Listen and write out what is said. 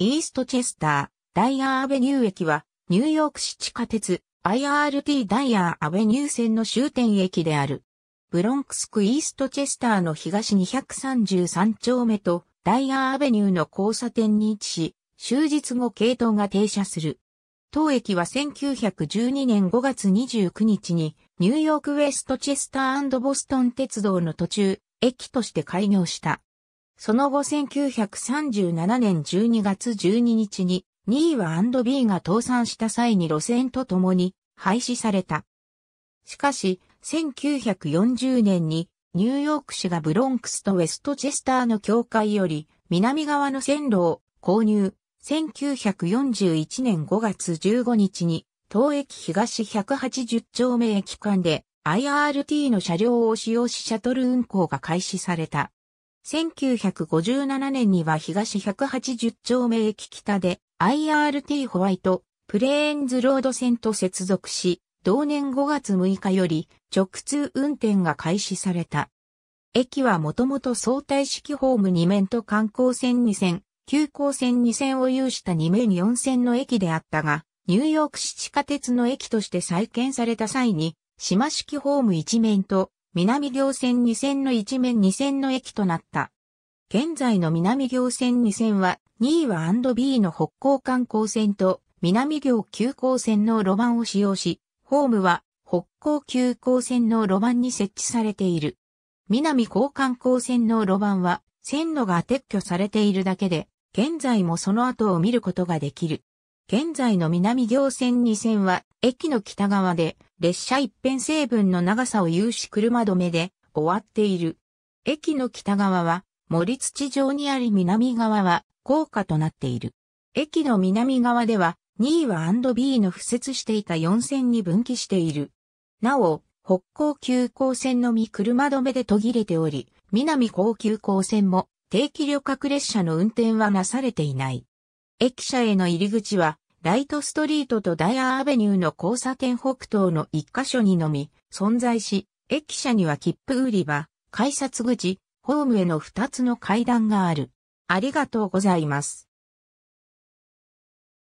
イーストチェスター、ダイヤーアベニュー駅は、ニューヨーク市地下鉄、IRT ダイヤーアベニュー線の終点駅である。ブロンクスクイーストチェスターの東233丁目とダイヤーアベニューの交差点に位置し、終日後系統が停車する。当駅は1912年5月29日にニューヨークウェストチェスターボストン鉄道の途中、駅として開業した。その後1937年12月12日に、2位は &B が倒産した際に路線と共に廃止された。しかし、1940年にニューヨーク市がブロンクスとウェストチェスターの境界より南側の線路を購入。1941年5月15日に東駅東180丁目駅間で IRT の車両を使用しシャトル運行が開始された。1957年には東180丁目駅北で IRT ホワイトプレーンズロード線と接続し、同年5月6日より直通運転が開始された。駅はもともと相対式ホーム2面と観光線2線、急行線2線を有した2面4線の駅であったが、ニューヨーク市地下鉄の駅として再建された際に、島式ホーム1面と南行線2線の一面2線の駅となった。現在の南行線2線は、2位は &B の北高観光線と南行急行線の路盤を使用し、ホームは北高急行線の路盤に設置されている。南高観光線の路盤は線路が撤去されているだけで、現在もその後を見ることができる。現在の南行線2線は、駅の北側で、列車一辺成分の長さを有し車止めで、終わっている。駅の北側は、森土上にあり南側は、高架となっている。駅の南側では、2位は &B の付設していた4線に分岐している。なお、北高急行線のみ車止めで途切れており、南高急行線も定期旅客列車の運転はなされていない。駅舎への入り口は、ライトストリートとダイアーアベニューの交差点北東の一箇所にのみ存在し、駅舎には切符売り場、改札口、ホームへの二つの階段がある。ありがとうございます。